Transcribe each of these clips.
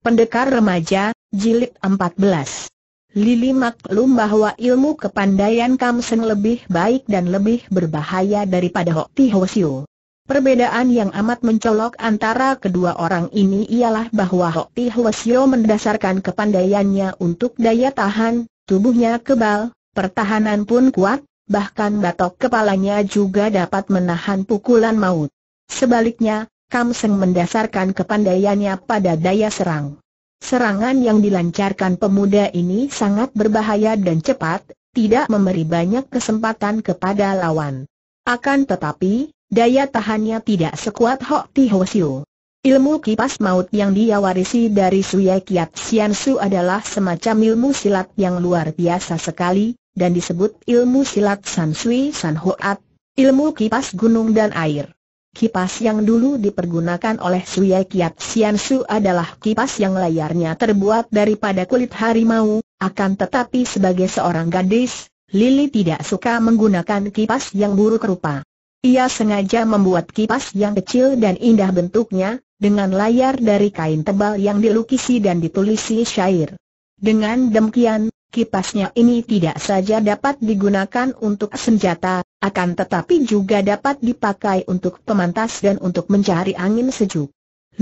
Pendekar Remaja, Jilid 14 Lili maklum bahwa ilmu kepandaian Kam Seng lebih baik dan lebih berbahaya daripada Hok Ti Ho Siu. Perbedaan yang amat mencolok antara kedua orang ini ialah bahwa Hok Ti Ho Siu mendasarkan kepandaiannya untuk daya tahan, tubuhnya kebal, pertahanan pun kuat, bahkan batok kepalanya juga dapat menahan pukulan maut. Sebaliknya, Kam Seng mendasarkan kepandaiannya pada daya serang. Serangan yang dilancarkan pemuda ini sangat berbahaya dan cepat, tidak memberi banyak kesempatan kepada lawan. Akan tetapi, daya tahannya tidak sekuat Hok Ti Ho Siu. Ilmu kipas maut yang dia warisi dari Suye Kiat Sian Su adalah semacam ilmu silat yang luar biasa sekali, dan disebut ilmu silat San Sui San Hoat, ilmu kipas gunung dan air. Kipas yang dulu dipergunakan oleh Suye Kiat Sian Su adalah kipas yang layarnya terbuat daripada kulit harimau, akan tetapi sebagai seorang gadis, Lili tidak suka menggunakan kipas yang buruk rupa. Ia sengaja membuat kipas yang kecil dan indah bentuknya, dengan layar dari kain tebal yang dilukisi dan ditulisi syair. Dengan demikian, Kipasnya ini tidak saja dapat digunakan untuk senjata, akan tetapi juga dapat dipakai untuk pemantas dan untuk mencari angin sejuk.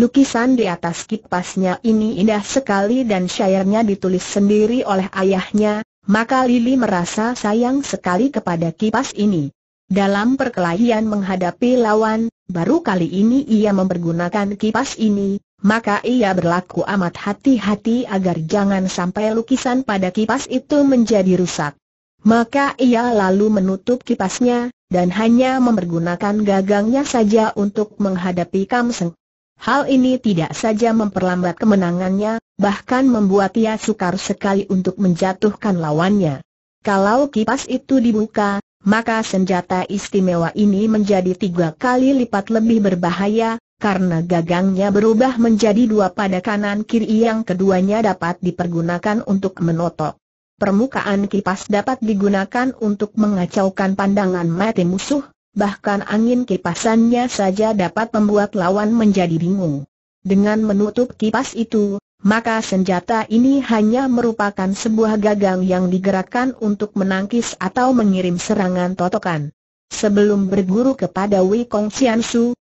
Lukisan di atas kipasnya ini indah sekali dan syairnya ditulis sendiri oleh ayahnya, maka Lili merasa sayang sekali kepada kipas ini. Dalam perkelahian menghadapi lawan, baru kali ini ia mempergunakan kipas ini, maka ia berlaku amat hati-hati agar jangan sampai lukisan pada kipas itu menjadi rusak. Maka ia lalu menutup kipasnya, dan hanya mempergunakan gagangnya saja untuk menghadapi Kamseng. Hal ini tidak saja memperlambat kemenangannya, bahkan membuat ia sukar sekali untuk menjatuhkan lawannya. Kalau kipas itu dibuka, maka senjata istimewa ini menjadi tiga kali lipat lebih berbahaya, karena gagangnya berubah menjadi dua pada kanan kiri yang keduanya dapat dipergunakan untuk menotok. Permukaan kipas dapat digunakan untuk mengacaukan pandangan mati musuh, bahkan angin kipasannya saja dapat membuat lawan menjadi bingung. Dengan menutup kipas itu, maka senjata ini hanya merupakan sebuah gagang yang digerakkan untuk menangkis atau mengirim serangan totokan. Sebelum berguru kepada Wei Kong Xian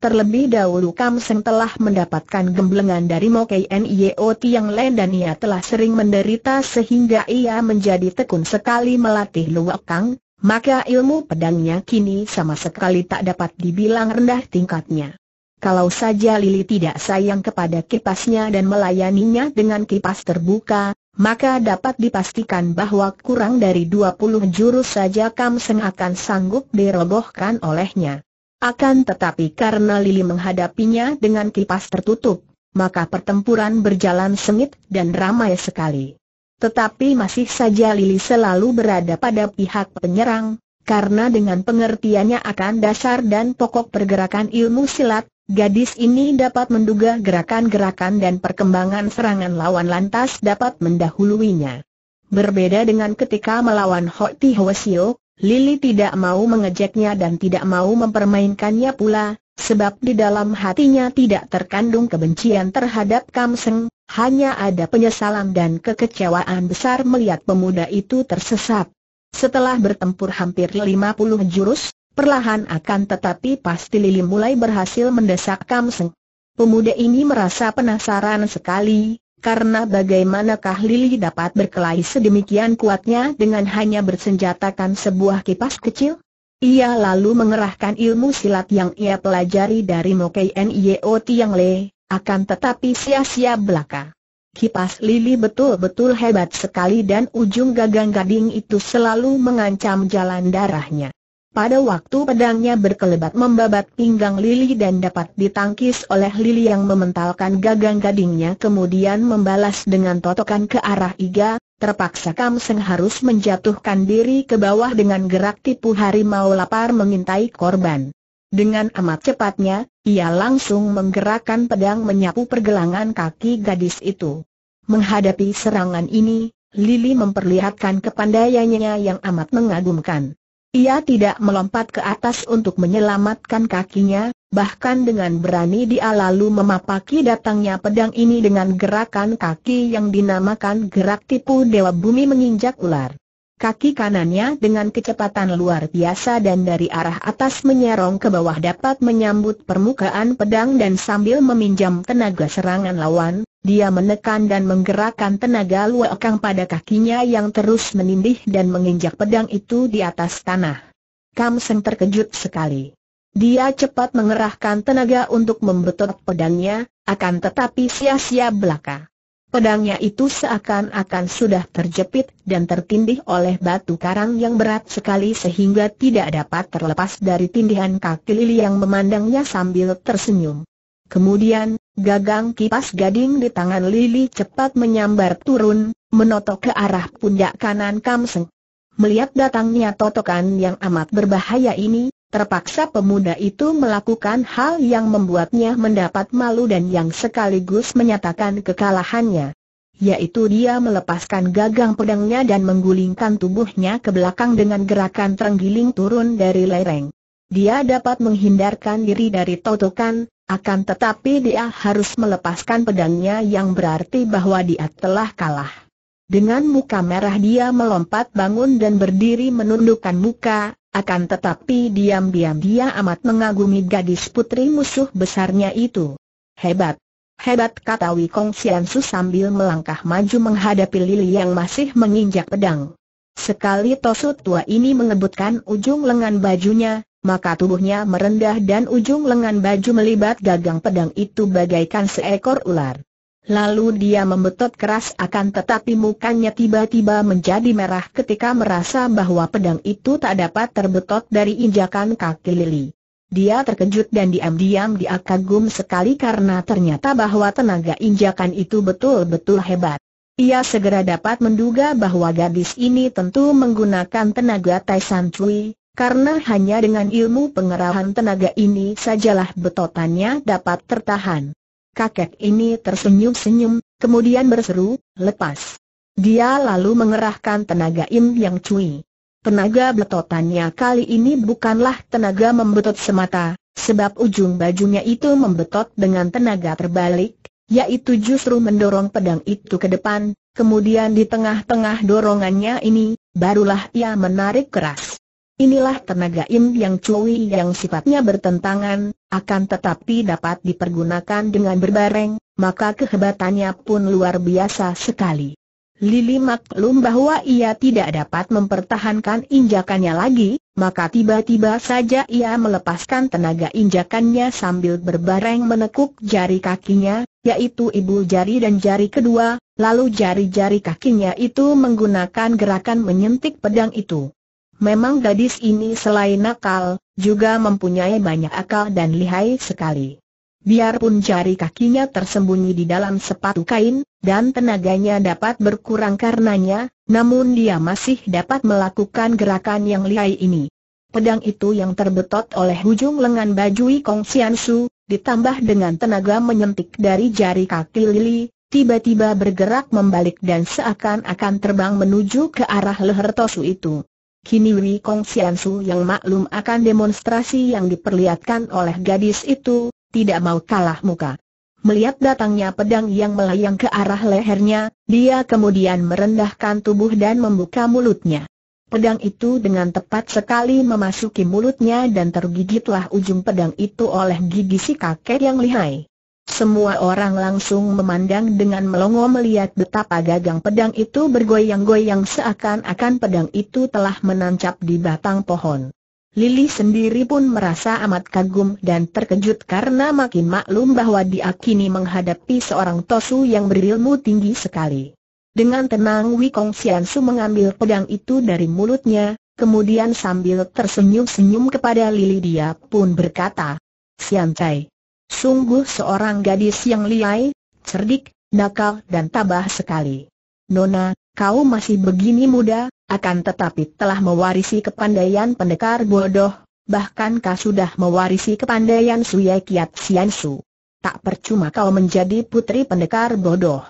terlebih dahulu Kam Seng telah mendapatkan gemblengan dari Mo Kei Nio Tiang Len dan ia telah sering menderita sehingga ia menjadi tekun sekali melatih Luak Kang, maka ilmu pedangnya kini sama sekali tak dapat dibilang rendah tingkatnya. Kalau saja Lili tidak sayang kepada kipasnya dan melayaninya dengan kipas terbuka, maka dapat dipastikan bahwa kurang dari 20 jurus saja Kam Seng akan sanggup dirobohkan olehnya. Akan tetapi karena Lili menghadapinya dengan kipas tertutup, maka pertempuran berjalan sengit dan ramai sekali. Tetapi masih saja Lili selalu berada pada pihak penyerang, karena dengan pengertiannya akan dasar dan pokok pergerakan ilmu silat, Gadis ini dapat menduga gerakan-gerakan dan perkembangan serangan lawan lantas dapat mendahuluinya. Berbeda dengan ketika melawan Ho Ti Sio, Lili tidak mau mengejeknya dan tidak mau mempermainkannya pula, sebab di dalam hatinya tidak terkandung kebencian terhadap Kam Seng, hanya ada penyesalan dan kekecewaan besar melihat pemuda itu tersesat. Setelah bertempur hampir 50 jurus, Perlahan akan tetapi pasti Lili mulai berhasil mendesak Kam Seng. Pemuda ini merasa penasaran sekali, karena bagaimanakah Lili dapat berkelahi sedemikian kuatnya dengan hanya bersenjatakan sebuah kipas kecil? Ia lalu mengerahkan ilmu silat yang ia pelajari dari Mokai Nio Tiang Le, akan tetapi sia-sia belaka. Kipas Lili betul-betul hebat sekali dan ujung gagang gading itu selalu mengancam jalan darahnya. Pada waktu pedangnya berkelebat membabat pinggang Lili dan dapat ditangkis oleh Lili yang mementalkan gagang gadingnya kemudian membalas dengan totokan ke arah Iga, terpaksa Kam Seng harus menjatuhkan diri ke bawah dengan gerak tipu harimau lapar mengintai korban. Dengan amat cepatnya, ia langsung menggerakkan pedang menyapu pergelangan kaki gadis itu. Menghadapi serangan ini, Lili memperlihatkan kepandaiannya yang amat mengagumkan. Ia tidak melompat ke atas untuk menyelamatkan kakinya, bahkan dengan berani dia lalu memapaki datangnya pedang ini dengan gerakan kaki yang dinamakan gerak tipu dewa bumi menginjak ular. Kaki kanannya dengan kecepatan luar biasa dan dari arah atas menyerong ke bawah dapat menyambut permukaan pedang dan sambil meminjam tenaga serangan lawan, dia menekan dan menggerakkan tenaga luakang pada kakinya yang terus menindih dan menginjak pedang itu di atas tanah. Kam Seng terkejut sekali. Dia cepat mengerahkan tenaga untuk membetot pedangnya, akan tetapi sia-sia belaka. Pedangnya itu seakan-akan sudah terjepit dan tertindih oleh batu karang yang berat sekali sehingga tidak dapat terlepas dari tindihan kaki Lili yang memandangnya sambil tersenyum. Kemudian, gagang kipas gading di tangan Lili cepat menyambar turun, menotok ke arah pundak kanan Kamseng. Melihat datangnya totokan yang amat berbahaya ini, terpaksa pemuda itu melakukan hal yang membuatnya mendapat malu dan yang sekaligus menyatakan kekalahannya. Yaitu dia melepaskan gagang pedangnya dan menggulingkan tubuhnya ke belakang dengan gerakan terenggiling turun dari lereng. Dia dapat menghindarkan diri dari totokan, akan tetapi dia harus melepaskan pedangnya yang berarti bahwa dia telah kalah. Dengan muka merah dia melompat bangun dan berdiri menundukkan muka, akan tetapi diam-diam dia amat mengagumi gadis putri musuh besarnya itu. Hebat! Hebat kata Wikong Siansu sambil melangkah maju menghadapi Lili yang masih menginjak pedang. Sekali tosut tua ini mengebutkan ujung lengan bajunya, maka tubuhnya merendah dan ujung lengan baju melibat gagang pedang itu bagaikan seekor ular. Lalu dia membetot keras akan tetapi mukanya tiba-tiba menjadi merah ketika merasa bahwa pedang itu tak dapat terbetot dari injakan kaki Lili. Dia terkejut dan diam-diam dia kagum sekali karena ternyata bahwa tenaga injakan itu betul-betul hebat. Ia segera dapat menduga bahwa gadis ini tentu menggunakan tenaga San Cui, karena hanya dengan ilmu pengerahan tenaga ini sajalah betotannya dapat tertahan. Kakek ini tersenyum-senyum, kemudian berseru, lepas. Dia lalu mengerahkan tenaga Im Yang cuy. Tenaga betotannya kali ini bukanlah tenaga membetot semata, sebab ujung bajunya itu membetot dengan tenaga terbalik, yaitu justru mendorong pedang itu ke depan, kemudian di tengah-tengah dorongannya ini, barulah ia menarik keras. Inilah tenaga Im Yang Cui yang sifatnya bertentangan, akan tetapi dapat dipergunakan dengan berbareng, maka kehebatannya pun luar biasa sekali. Lili maklum bahwa ia tidak dapat mempertahankan injakannya lagi, maka tiba-tiba saja ia melepaskan tenaga injakannya sambil berbareng menekuk jari kakinya, yaitu ibu jari dan jari kedua, lalu jari-jari kakinya itu menggunakan gerakan menyentik pedang itu. Memang gadis ini selain nakal, juga mempunyai banyak akal dan lihai sekali. Biarpun jari kakinya tersembunyi di dalam sepatu kain, dan tenaganya dapat berkurang karenanya, namun dia masih dapat melakukan gerakan yang lihai ini. Pedang itu yang terbetot oleh ujung lengan baju Kong Sian ditambah dengan tenaga menyentik dari jari kaki Lili, tiba-tiba bergerak membalik dan seakan-akan terbang menuju ke arah leher Tosu itu. Kini Wei Kong Xiansu yang maklum akan demonstrasi yang diperlihatkan oleh gadis itu, tidak mau kalah muka. Melihat datangnya pedang yang melayang ke arah lehernya, dia kemudian merendahkan tubuh dan membuka mulutnya. Pedang itu dengan tepat sekali memasuki mulutnya dan tergigitlah ujung pedang itu oleh gigi si kakek yang lihai. Semua orang langsung memandang dengan melongo melihat betapa gagang pedang itu bergoyang-goyang seakan-akan pedang itu telah menancap di batang pohon. Lili sendiri pun merasa amat kagum dan terkejut karena makin maklum bahwa dia kini menghadapi seorang tosu yang berilmu tinggi sekali. Dengan tenang Wikong Xiansu mengambil pedang itu dari mulutnya, kemudian sambil tersenyum-senyum kepada Lili dia pun berkata, Xian Sungguh seorang gadis yang liai, cerdik, nakal dan tabah sekali. Nona, kau masih begini muda, akan tetapi telah mewarisi kepandaian pendekar bodoh, bahkan kau sudah mewarisi kepandaian suya Kiat siansu. Tak percuma kau menjadi putri pendekar bodoh.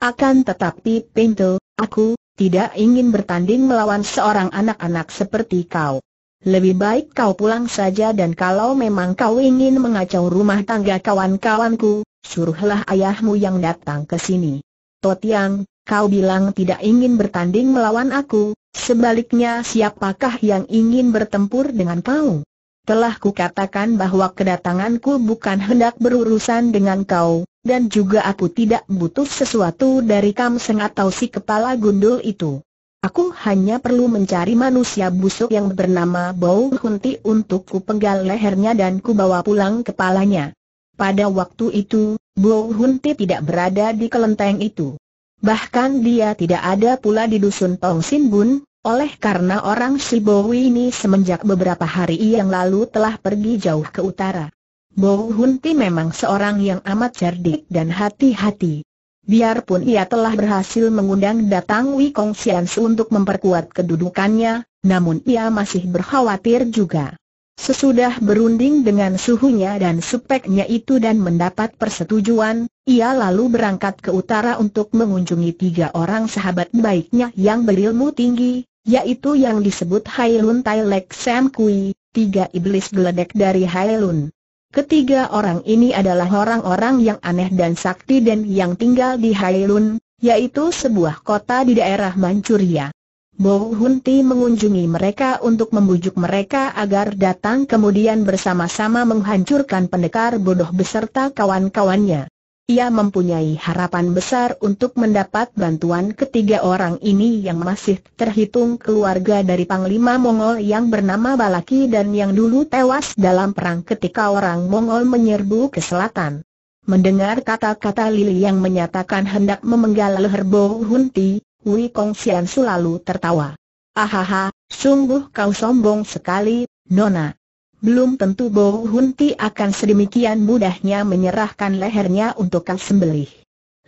Akan tetapi pintu, aku, tidak ingin bertanding melawan seorang anak-anak seperti kau. Lebih baik kau pulang saja dan kalau memang kau ingin mengacau rumah tangga kawan-kawanku, suruhlah ayahmu yang datang ke sini. Totiang, kau bilang tidak ingin bertanding melawan aku, sebaliknya siapakah yang ingin bertempur dengan kau? Telah kukatakan bahwa kedatanganku bukan hendak berurusan dengan kau, dan juga aku tidak butuh sesuatu dari Kamseng atau si kepala gundul itu. Aku hanya perlu mencari manusia busuk yang bernama Bau Hunti untuk ku penggal lehernya dan ku bawa pulang kepalanya. Pada waktu itu, Bau Hunti tidak berada di kelenteng itu. Bahkan dia tidak ada pula di dusun Tong Sin Bun, oleh karena orang Shibowi ini semenjak beberapa hari yang lalu telah pergi jauh ke utara. Bau Hunti memang seorang yang amat cerdik dan hati-hati. Biarpun ia telah berhasil mengundang datang Wei Kong Xiansu untuk memperkuat kedudukannya, namun ia masih berkhawatir juga. Sesudah berunding dengan suhunya dan speknya itu dan mendapat persetujuan, ia lalu berangkat ke utara untuk mengunjungi tiga orang sahabat baiknya yang berilmu tinggi, yaitu yang disebut Hailun Tai Lek Sam Kui, tiga iblis geledek dari Hailun. Ketiga orang ini adalah orang-orang yang aneh dan sakti dan yang tinggal di Hailun, yaitu sebuah kota di daerah Manchuria. Bo Hunti mengunjungi mereka untuk membujuk mereka agar datang kemudian bersama-sama menghancurkan pendekar bodoh beserta kawan-kawannya ia mempunyai harapan besar untuk mendapat bantuan ketiga orang ini yang masih terhitung keluarga dari Panglima Mongol yang bernama Balaki dan yang dulu tewas dalam perang ketika orang Mongol menyerbu ke selatan. Mendengar kata-kata Lili yang menyatakan hendak memenggal leher Bo Ti, Wei Kong Xian selalu tertawa. Ahaha, sungguh kau sombong sekali, Nona belum tentu Bo Hunti akan sedemikian mudahnya menyerahkan lehernya untuk sembelih.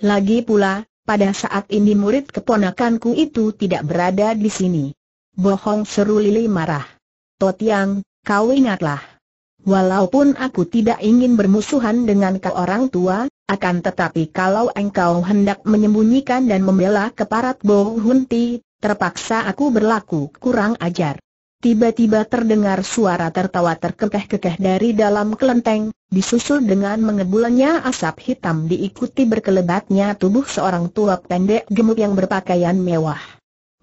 Lagi pula, pada saat ini murid keponakanku itu tidak berada di sini. Bohong seru Lili marah. Totiang, kau ingatlah. Walaupun aku tidak ingin bermusuhan dengan kau orang tua, akan tetapi kalau engkau hendak menyembunyikan dan membela keparat Bo Hunti, terpaksa aku berlaku kurang ajar. Tiba-tiba terdengar suara tertawa terkekeh-kekeh dari dalam kelenteng, disusul dengan mengebulnya asap hitam diikuti berkelebatnya tubuh seorang tua pendek gemuk yang berpakaian mewah.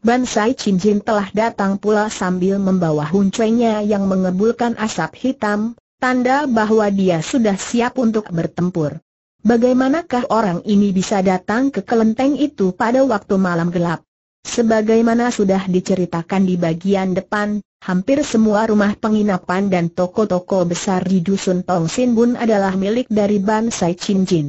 Bansai Cinjin telah datang pula sambil membawa huncuenya yang mengebulkan asap hitam, tanda bahwa dia sudah siap untuk bertempur. Bagaimanakah orang ini bisa datang ke kelenteng itu pada waktu malam gelap? Sebagaimana sudah diceritakan di bagian depan, Hampir semua rumah penginapan dan toko-toko besar di Dusun Tong Sin Bun adalah milik dari Bansai Chin Jin.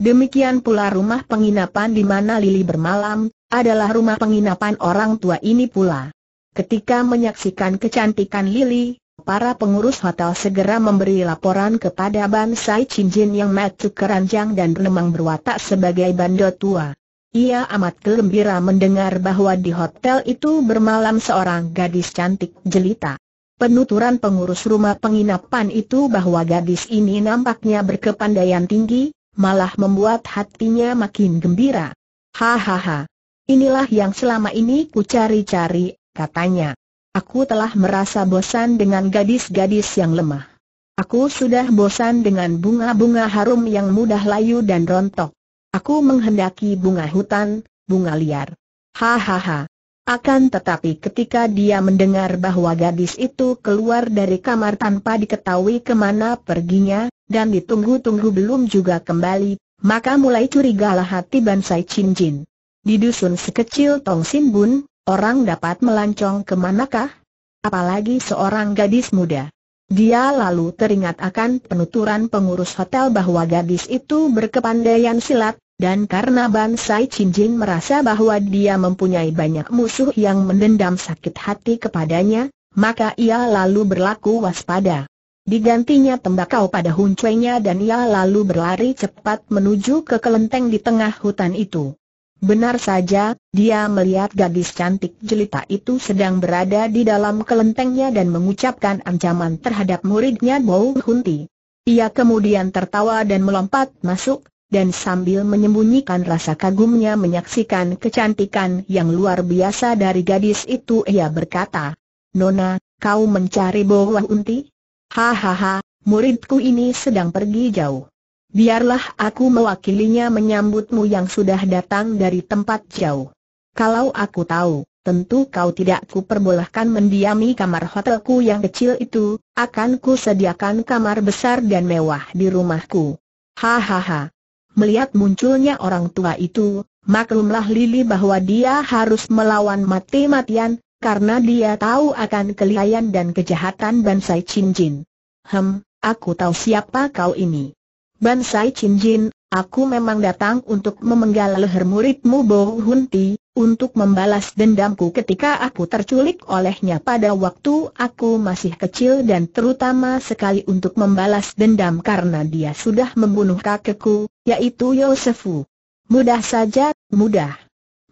Demikian pula rumah penginapan di mana Lili bermalam, adalah rumah penginapan orang tua ini pula. Ketika menyaksikan kecantikan Lili, para pengurus hotel segera memberi laporan kepada Bansai Chin Jin yang matu keranjang dan lemang berwatak sebagai bandot tua. Ia amat gembira mendengar bahwa di hotel itu bermalam seorang gadis cantik jelita. Penuturan pengurus rumah penginapan itu bahwa gadis ini nampaknya berkepandaian tinggi, malah membuat hatinya makin gembira. Hahaha. Inilah yang selama ini ku cari-cari, katanya. Aku telah merasa bosan dengan gadis-gadis yang lemah. Aku sudah bosan dengan bunga-bunga harum yang mudah layu dan rontok. Aku menghendaki bunga hutan, bunga liar. Hahaha. Akan tetapi ketika dia mendengar bahwa gadis itu keluar dari kamar tanpa diketahui kemana perginya, dan ditunggu-tunggu belum juga kembali, maka mulai curigalah hati Bansai Chin Jin. Di dusun sekecil Tong Sin Bun, orang dapat melancong kemanakah? Apalagi seorang gadis muda. Dia lalu teringat akan penuturan pengurus hotel bahwa gadis itu berkepandaian silat, dan karena Bansai Jin merasa bahwa dia mempunyai banyak musuh yang mendendam sakit hati kepadanya, maka ia lalu berlaku waspada. Digantinya tembakau pada huncuenya dan ia lalu berlari cepat menuju ke kelenteng di tengah hutan itu. Benar saja, dia melihat gadis cantik jelita itu sedang berada di dalam kelentengnya dan mengucapkan ancaman terhadap muridnya Bau Hunti. Ia kemudian tertawa dan melompat masuk, dan sambil menyembunyikan rasa kagumnya menyaksikan kecantikan yang luar biasa dari gadis itu ia berkata, Nona, kau mencari Bau Hunti? Hahaha, muridku ini sedang pergi jauh. Biarlah aku mewakilinya menyambutmu yang sudah datang dari tempat jauh. Kalau aku tahu, tentu kau tidak kuperbolehkan mendiami kamar hotelku yang kecil itu, akan ku sediakan kamar besar dan mewah di rumahku. Hahaha. Melihat munculnya orang tua itu, maklumlah Lili bahwa dia harus melawan mati-matian, karena dia tahu akan kelihayan dan kejahatan Bansai Cincin. Hem, aku tahu siapa kau ini. Bansai Chin Jin, aku memang datang untuk memenggal leher muridmu Bo Hun Ti, untuk membalas dendamku ketika aku terculik olehnya pada waktu aku masih kecil dan terutama sekali untuk membalas dendam karena dia sudah membunuh kakekku, yaitu Yosefu. Mudah saja, mudah.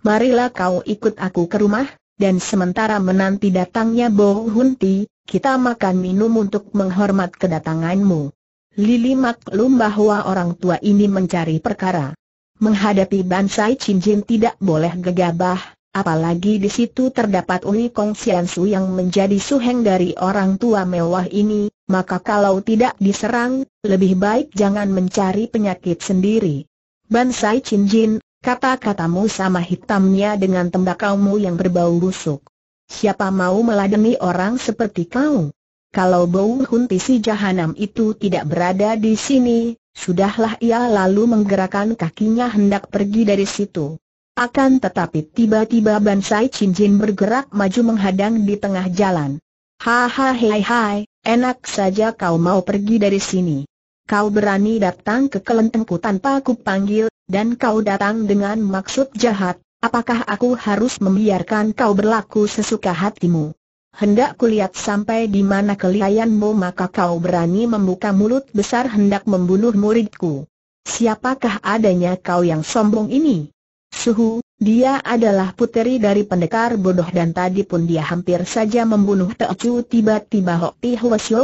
Marilah kau ikut aku ke rumah, dan sementara menanti datangnya Bo Hun Ti, kita makan minum untuk menghormat kedatanganmu. Lili maklum bahwa orang tua ini mencari perkara. Menghadapi Bansai Cincin tidak boleh gegabah, apalagi di situ terdapat Uli Kong Siansu yang menjadi suheng dari orang tua mewah ini, maka kalau tidak diserang, lebih baik jangan mencari penyakit sendiri. Bansai Cincin, kata-katamu sama hitamnya dengan tembakaumu yang berbau busuk. Siapa mau meladeni orang seperti kau? Kalau bau si jahanam itu tidak berada di sini, sudahlah ia lalu menggerakkan kakinya hendak pergi dari situ. Akan tetapi tiba-tiba Bansai Cincin bergerak maju menghadang di tengah jalan. Haha hai hai, enak saja kau mau pergi dari sini. Kau berani datang ke kelentengku tanpa aku panggil, dan kau datang dengan maksud jahat, apakah aku harus membiarkan kau berlaku sesuka hatimu? hendak kulihat sampai di mana kelihayanmu maka kau berani membuka mulut besar hendak membunuh muridku. Siapakah adanya kau yang sombong ini? Suhu, dia adalah puteri dari pendekar bodoh dan tadi pun dia hampir saja membunuh Teocu tiba-tiba Hok Ti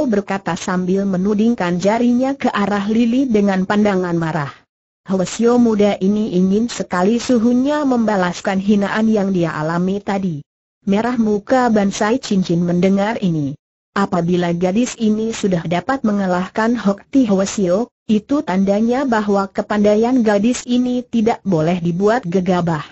berkata sambil menudingkan jarinya ke arah Lili dengan pandangan marah. Hwasyo muda ini ingin sekali suhunya membalaskan hinaan yang dia alami tadi. Merah muka Bansai Cincin mendengar ini. Apabila gadis ini sudah dapat mengalahkan Hok Ti Hwasio, itu tandanya bahwa kepandaian gadis ini tidak boleh dibuat gegabah.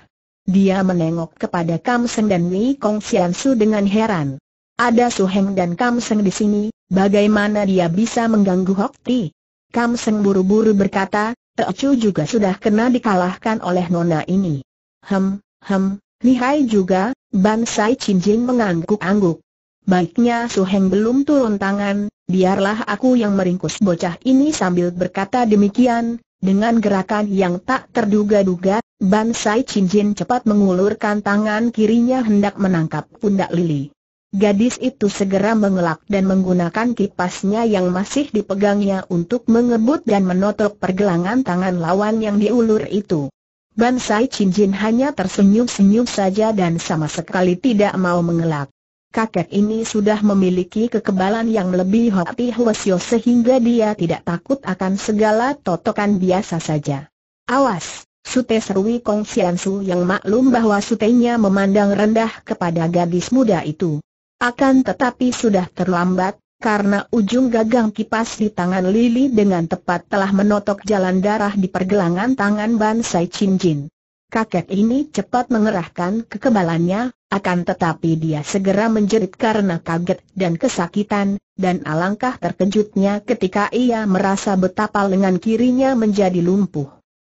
Dia menengok kepada Kam Seng dan Wei Kong Sian Su dengan heran. Ada Su Heng dan Kam Seng di sini, bagaimana dia bisa mengganggu Hok Ti? Kam Seng buru-buru berkata, Teo Chu juga sudah kena dikalahkan oleh nona ini. Hem, hem, Lihai juga, Bansai Jing mengangguk-angguk. Baiknya Suheng belum turun tangan, biarlah aku yang meringkus bocah ini sambil berkata demikian, dengan gerakan yang tak terduga-duga, Bansai Cinjin cepat mengulurkan tangan kirinya hendak menangkap pundak Lili. Gadis itu segera mengelak dan menggunakan kipasnya yang masih dipegangnya untuk mengebut dan menotok pergelangan tangan lawan yang diulur itu. Bansai Cincin hanya tersenyum-senyum saja dan sama sekali tidak mau mengelak. Kakek ini sudah memiliki kekebalan yang lebih hati Hwasyo sehingga dia tidak takut akan segala totokan biasa saja. Awas! Sute serui Kong Siansu yang maklum bahwa sutenya memandang rendah kepada gadis muda itu. Akan tetapi sudah terlambat, karena ujung gagang kipas di tangan Lili dengan tepat telah menotok jalan darah di pergelangan tangan Bansai Chin Jin. Kakek ini cepat mengerahkan kekebalannya, akan tetapi dia segera menjerit karena kaget dan kesakitan, dan alangkah terkejutnya ketika ia merasa betapa lengan kirinya menjadi lumpuh.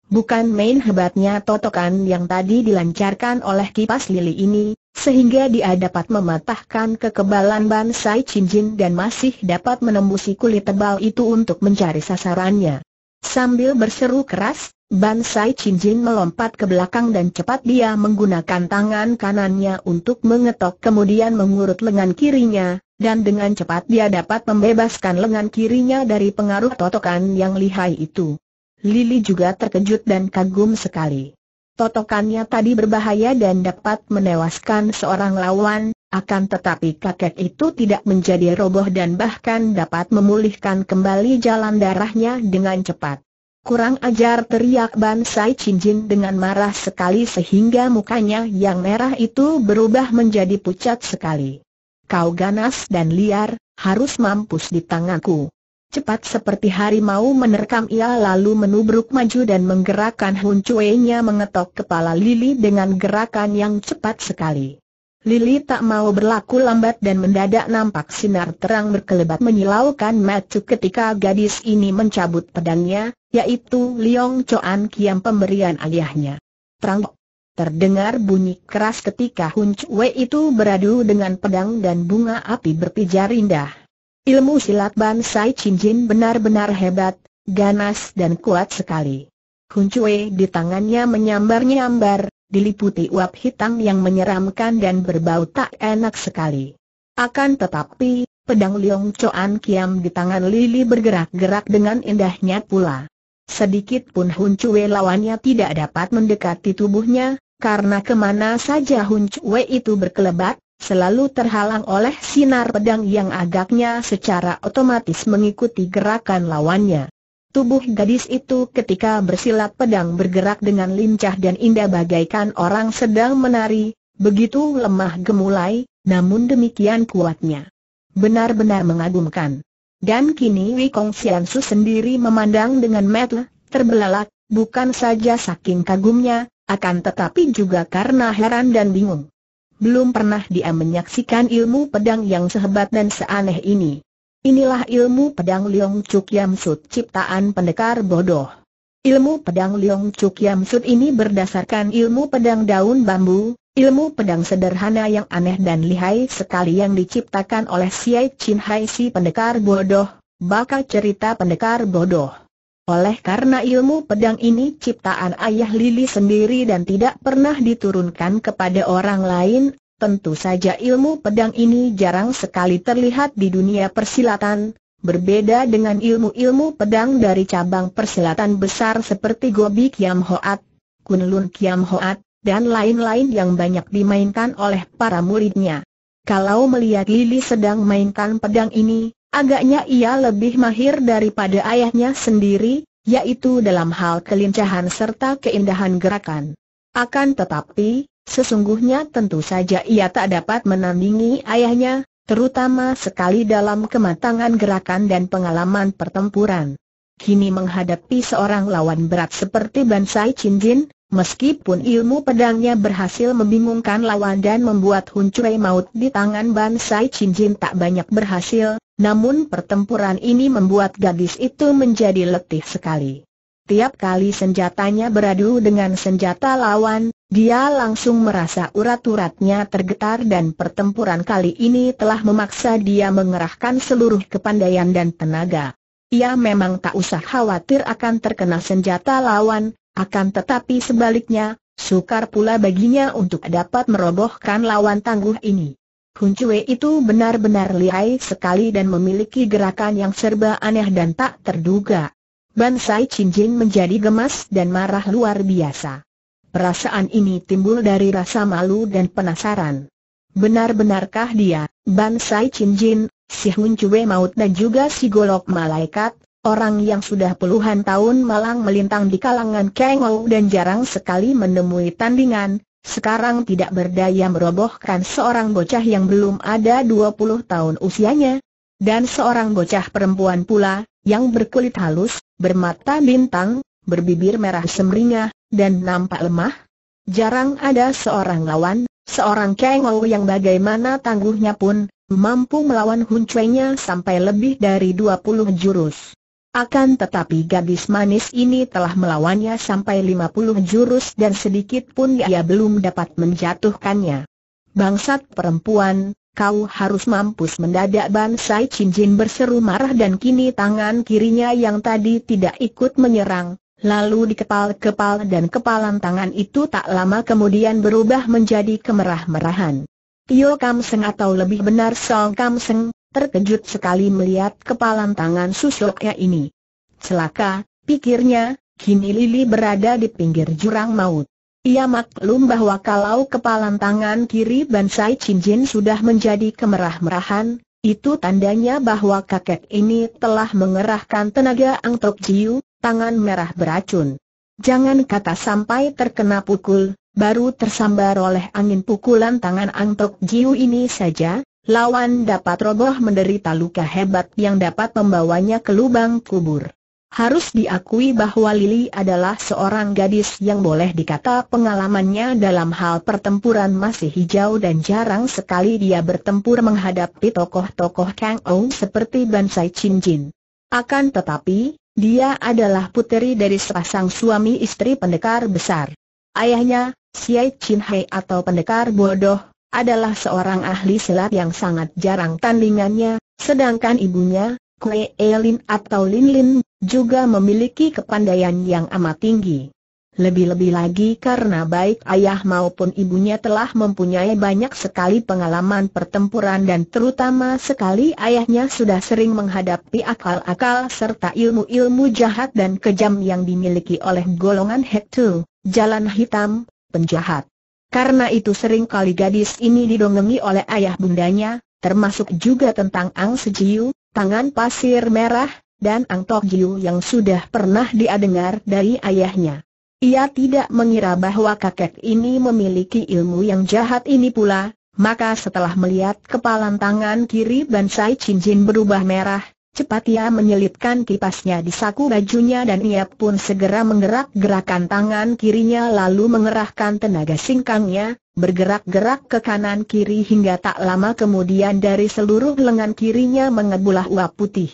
Bukan main hebatnya totokan yang tadi dilancarkan oleh kipas Lili ini, sehingga dia dapat mematahkan kekebalan bansai cincin dan masih dapat menembusi kulit tebal itu untuk mencari sasarannya. Sambil berseru keras, bansai cincin melompat ke belakang dan cepat dia menggunakan tangan kanannya untuk mengetok kemudian mengurut lengan kirinya, dan dengan cepat dia dapat membebaskan lengan kirinya dari pengaruh totokan yang lihai itu. Lili juga terkejut dan kagum sekali. Totokannya tadi berbahaya dan dapat menewaskan seorang lawan, akan tetapi kakek itu tidak menjadi roboh dan bahkan dapat memulihkan kembali jalan darahnya dengan cepat. Kurang ajar teriak Bansai Cincin dengan marah sekali sehingga mukanya yang merah itu berubah menjadi pucat sekali. Kau ganas dan liar, harus mampus di tanganku. Cepat seperti harimau menerkam ia lalu menubruk maju dan menggerakkan nya mengetok kepala Lili dengan gerakan yang cepat sekali. Lili tak mau berlaku lambat dan mendadak nampak sinar terang berkelebat menyilaukan mata ketika gadis ini mencabut pedangnya, yaitu Liong Choan Kiam pemberian ayahnya. Terang Terdengar bunyi keras ketika Hun Chue itu beradu dengan pedang dan bunga api berpijar indah. Ilmu silat Bansai Jin benar-benar hebat, ganas dan kuat sekali. Hun Cui di tangannya menyambar-nyambar, diliputi uap hitam yang menyeramkan dan berbau tak enak sekali. Akan tetapi, pedang Liong Choan Kiam di tangan Lili bergerak-gerak dengan indahnya pula. Sedikit pun Hun Cui lawannya tidak dapat mendekati tubuhnya, karena kemana saja Hun Cui itu berkelebat, selalu terhalang oleh sinar pedang yang agaknya secara otomatis mengikuti gerakan lawannya. Tubuh gadis itu ketika bersilat pedang bergerak dengan lincah dan indah bagaikan orang sedang menari, begitu lemah gemulai, namun demikian kuatnya. Benar-benar mengagumkan. Dan kini Wikong Siansu sendiri memandang dengan metel, terbelalak, bukan saja saking kagumnya, akan tetapi juga karena heran dan bingung. Belum pernah dia menyaksikan ilmu pedang yang sehebat dan seaneh ini. Inilah ilmu pedang Liong Chuk Yam Sut ciptaan pendekar bodoh. Ilmu pedang Liong Chuk Yam Sut ini berdasarkan ilmu pedang daun bambu, ilmu pedang sederhana yang aneh dan lihai sekali yang diciptakan oleh Siai Chin Hai si pendekar bodoh, bakal cerita pendekar bodoh. Oleh karena ilmu pedang ini ciptaan ayah Lili sendiri dan tidak pernah diturunkan kepada orang lain, tentu saja ilmu pedang ini jarang sekali terlihat di dunia persilatan, berbeda dengan ilmu-ilmu pedang dari cabang persilatan besar seperti Gobi Kiam Hoat, Kunlun Kiam Hoat, dan lain-lain yang banyak dimainkan oleh para muridnya. Kalau melihat Lili sedang mainkan pedang ini, Agaknya ia lebih mahir daripada ayahnya sendiri, yaitu dalam hal kelincahan serta keindahan gerakan. Akan tetapi, sesungguhnya tentu saja ia tak dapat menandingi ayahnya, terutama sekali dalam kematangan gerakan dan pengalaman pertempuran. Kini menghadapi seorang lawan berat seperti Bansai Jin, Meskipun ilmu pedangnya berhasil membingungkan lawan dan membuat Hun Cui maut di tangan Ban Sai Chin Jin tak banyak berhasil, namun pertempuran ini membuat gadis itu menjadi letih sekali. Tiap kali senjatanya beradu dengan senjata lawan, dia langsung merasa urat-uratnya tergetar dan pertempuran kali ini telah memaksa dia mengerahkan seluruh kepandaian dan tenaga. Ia memang tak usah khawatir akan terkena senjata lawan, akan tetapi sebaliknya, sukar pula baginya untuk dapat merobohkan lawan tangguh ini. Huncue itu benar-benar lihai sekali dan memiliki gerakan yang serba aneh dan tak terduga. Bansai Cincin menjadi gemas dan marah luar biasa. Perasaan ini timbul dari rasa malu dan penasaran. Benar-benarkah dia, Bansai Cincin, si Huncue Maut dan juga si Golok Malaikat, Orang yang sudah puluhan tahun malang melintang di kalangan Kengou dan jarang sekali menemui tandingan, sekarang tidak berdaya merobohkan seorang bocah yang belum ada 20 tahun usianya. Dan seorang bocah perempuan pula, yang berkulit halus, bermata bintang, berbibir merah semringah, dan nampak lemah. Jarang ada seorang lawan, seorang Kengou yang bagaimana tangguhnya pun, mampu melawan huncuenya sampai lebih dari 20 jurus. Akan tetapi gadis manis ini telah melawannya sampai 50 jurus dan sedikit pun ia belum dapat menjatuhkannya. Bangsat perempuan, kau harus mampus mendadak Bansai Cinjin berseru marah dan kini tangan kirinya yang tadi tidak ikut menyerang, Lalu dikepal-kepal dan kepalan tangan itu tak lama kemudian berubah menjadi kemerah-merahan. Tio Kam Seng atau lebih benar Song Kam Seng, terkejut sekali melihat kepalan tangan susuknya ini. Celaka, pikirnya, kini Lili berada di pinggir jurang maut. Ia maklum bahwa kalau kepalan tangan kiri Bansai Cincin sudah menjadi kemerah-merahan, itu tandanya bahwa kakek ini telah mengerahkan tenaga angtok jiu, tangan merah beracun. Jangan kata sampai terkena pukul, baru tersambar oleh angin pukulan tangan angtok jiu ini saja, lawan dapat roboh menderita luka hebat yang dapat membawanya ke lubang kubur. Harus diakui bahwa Lili adalah seorang gadis yang boleh dikata pengalamannya dalam hal pertempuran masih hijau dan jarang sekali dia bertempur menghadapi tokoh-tokoh Kang Ong seperti Bansai Chin Jin. Akan tetapi, dia adalah puteri dari sepasang suami istri pendekar besar. Ayahnya, Siai Chin Hei atau pendekar bodoh, adalah seorang ahli silat yang sangat jarang tandingannya, sedangkan ibunya, Kue Elin atau Lin Lin, juga memiliki kepandaian yang amat tinggi. Lebih-lebih lagi karena baik ayah maupun ibunya telah mempunyai banyak sekali pengalaman pertempuran dan terutama sekali ayahnya sudah sering menghadapi akal-akal serta ilmu-ilmu jahat dan kejam yang dimiliki oleh golongan Hektu, jalan hitam, penjahat. Karena itu sering kali gadis ini didongengi oleh ayah bundanya, termasuk juga tentang Ang Sejiu, tangan pasir merah, dan Ang Tok Jiu yang sudah pernah dia dengar dari ayahnya. Ia tidak mengira bahwa kakek ini memiliki ilmu yang jahat ini pula, maka setelah melihat kepalan tangan kiri Bansai Chin Jin berubah merah, Cepat ia menyelipkan kipasnya di saku bajunya dan ia pun segera menggerak-gerakan tangan kirinya lalu mengerahkan tenaga singkangnya, bergerak-gerak ke kanan kiri hingga tak lama kemudian dari seluruh lengan kirinya mengebulah uap putih.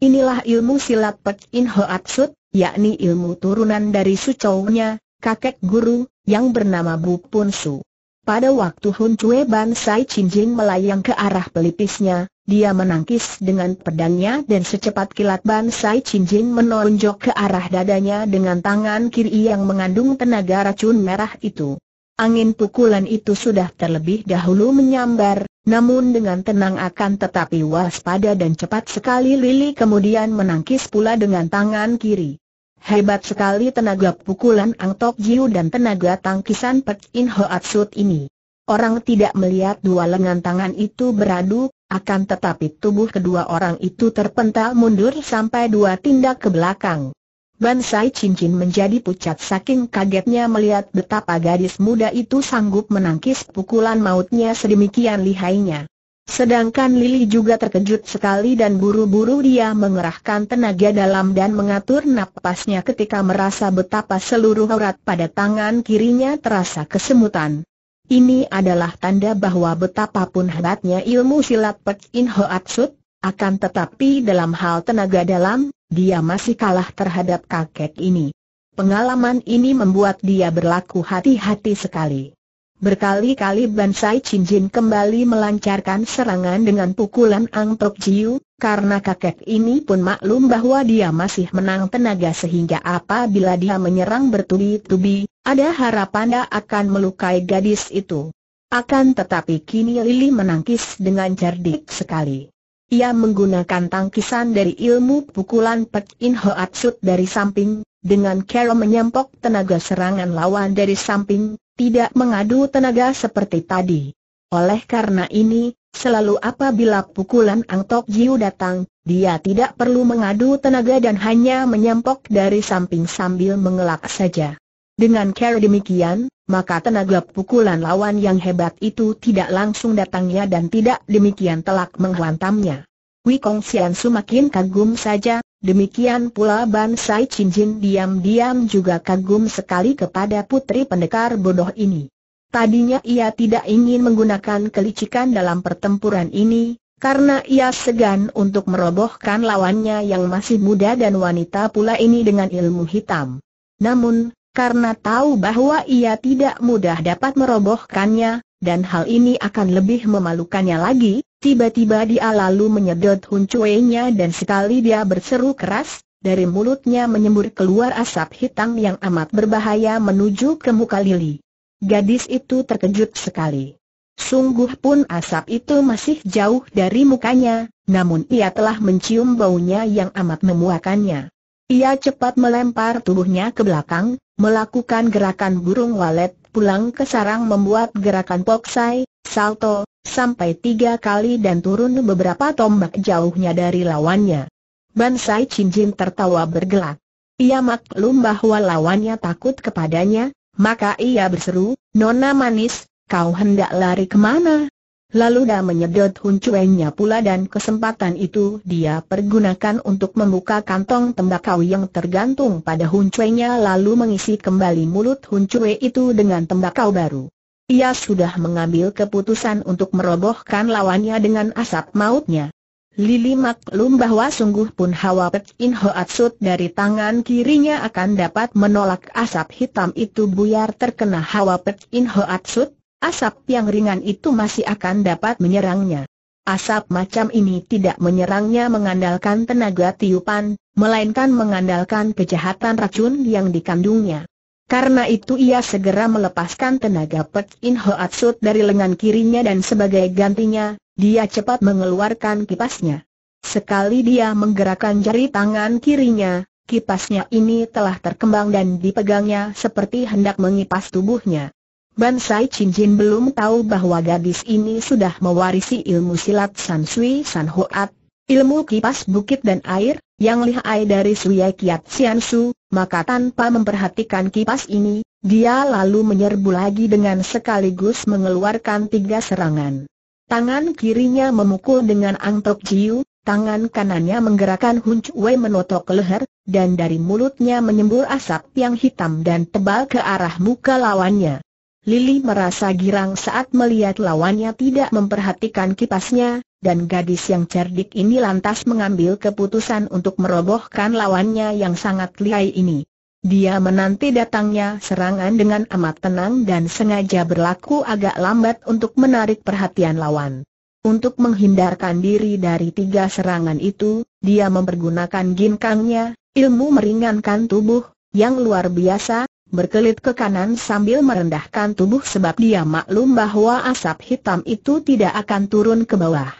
Inilah ilmu silat Pek In Ho Sut, yakni ilmu turunan dari sucownya, kakek guru, yang bernama Bu Pun Su. Pada waktu Hun Chue Ban Sai Chin Jing melayang ke arah pelipisnya, dia menangkis dengan pedangnya dan secepat kilat Ban Sai Chin Jing menonjok ke arah dadanya dengan tangan kiri yang mengandung tenaga racun merah itu. Angin pukulan itu sudah terlebih dahulu menyambar, namun dengan tenang akan tetapi waspada dan cepat sekali Lili kemudian menangkis pula dengan tangan kiri. Hebat sekali tenaga pukulan Ang Tok Jiu dan tenaga tangkisan Pek In Hoat Sut ini. Orang tidak melihat dua lengan tangan itu beradu, akan tetapi tubuh kedua orang itu terpental mundur sampai dua tindak ke belakang. Bansai cincin menjadi pucat saking kagetnya melihat betapa gadis muda itu sanggup menangkis pukulan mautnya sedemikian lihainya. Sedangkan Lily juga terkejut sekali dan buru-buru dia mengerahkan tenaga dalam dan mengatur napasnya ketika merasa betapa seluruh urat pada tangan kirinya terasa kesemutan. Ini adalah tanda bahwa betapapun hebatnya ilmu silat Pek In Hoat Sut, akan tetapi dalam hal tenaga dalam, dia masih kalah terhadap kakek ini. Pengalaman ini membuat dia berlaku hati-hati sekali. Berkali-kali Bansai Jin kembali melancarkan serangan dengan pukulan Tok Jiu, karena kakek ini pun maklum bahwa dia masih menang tenaga sehingga apabila dia menyerang bertubi-tubi, ada harapan dia akan melukai gadis itu. Akan tetapi kini Lili menangkis dengan cerdik sekali. Ia menggunakan tangkisan dari ilmu pukulan Pek In Hoat Sut dari samping, dengan cara menyempok tenaga serangan lawan dari samping, tidak mengadu tenaga seperti tadi. Oleh karena ini, selalu apabila pukulan Ang Tok Jiu datang, dia tidak perlu mengadu tenaga dan hanya menyampok dari samping sambil mengelak saja. Dengan cara demikian, maka tenaga pukulan lawan yang hebat itu tidak langsung datangnya dan tidak demikian telak menghantamnya. Wikong Xian semakin kagum saja, Demikian pula Bansai Cincin diam-diam juga kagum sekali kepada putri pendekar bodoh ini. Tadinya ia tidak ingin menggunakan kelicikan dalam pertempuran ini, karena ia segan untuk merobohkan lawannya yang masih muda dan wanita pula ini dengan ilmu hitam. Namun, karena tahu bahwa ia tidak mudah dapat merobohkannya, dan hal ini akan lebih memalukannya lagi, Tiba-tiba dia lalu menyedot huncuenya dan sekali dia berseru keras, dari mulutnya menyembur keluar asap hitam yang amat berbahaya menuju ke muka Lili. Gadis itu terkejut sekali. Sungguh pun asap itu masih jauh dari mukanya, namun ia telah mencium baunya yang amat memuakannya. Ia cepat melempar tubuhnya ke belakang, melakukan gerakan burung walet pulang ke sarang membuat gerakan poksai, salto, sampai tiga kali dan turun beberapa tombak jauhnya dari lawannya. Bansai Cincin tertawa bergelak. Ia maklum bahwa lawannya takut kepadanya, maka ia berseru, Nona manis, kau hendak lari kemana? Lalu dia menyedot huncuennya pula dan kesempatan itu dia pergunakan untuk membuka kantong tembakau yang tergantung pada huncuennya lalu mengisi kembali mulut huncue itu dengan tembakau baru. Ia sudah mengambil keputusan untuk merobohkan lawannya dengan asap mautnya. Lili maklum bahwa sungguh pun Hawa Pek In Hoatsut dari tangan kirinya akan dapat menolak asap hitam itu buyar terkena Hawa Pek In Hoatsut, asap yang ringan itu masih akan dapat menyerangnya. Asap macam ini tidak menyerangnya mengandalkan tenaga tiupan, melainkan mengandalkan kejahatan racun yang dikandungnya. Karena itu ia segera melepaskan tenaga Pek In Hoatsut dari lengan kirinya dan sebagai gantinya, dia cepat mengeluarkan kipasnya. Sekali dia menggerakkan jari tangan kirinya, kipasnya ini telah terkembang dan dipegangnya seperti hendak mengipas tubuhnya. Bansai Cincin belum tahu bahwa gadis ini sudah mewarisi ilmu silat San Sui San Hoat ilmu kipas bukit dan air, yang lihai dari Suya Kiat Siansu, maka tanpa memperhatikan kipas ini, dia lalu menyerbu lagi dengan sekaligus mengeluarkan tiga serangan. Tangan kirinya memukul dengan angtok jiu, tangan kanannya menggerakkan wei menotok ke leher, dan dari mulutnya menyembur asap yang hitam dan tebal ke arah muka lawannya. Lili merasa girang saat melihat lawannya tidak memperhatikan kipasnya, dan gadis yang cerdik ini lantas mengambil keputusan untuk merobohkan lawannya yang sangat lihai ini. Dia menanti datangnya serangan dengan amat tenang dan sengaja berlaku agak lambat untuk menarik perhatian lawan. Untuk menghindarkan diri dari tiga serangan itu, dia mempergunakan ginkangnya, ilmu meringankan tubuh, yang luar biasa, berkelit ke kanan sambil merendahkan tubuh sebab dia maklum bahwa asap hitam itu tidak akan turun ke bawah.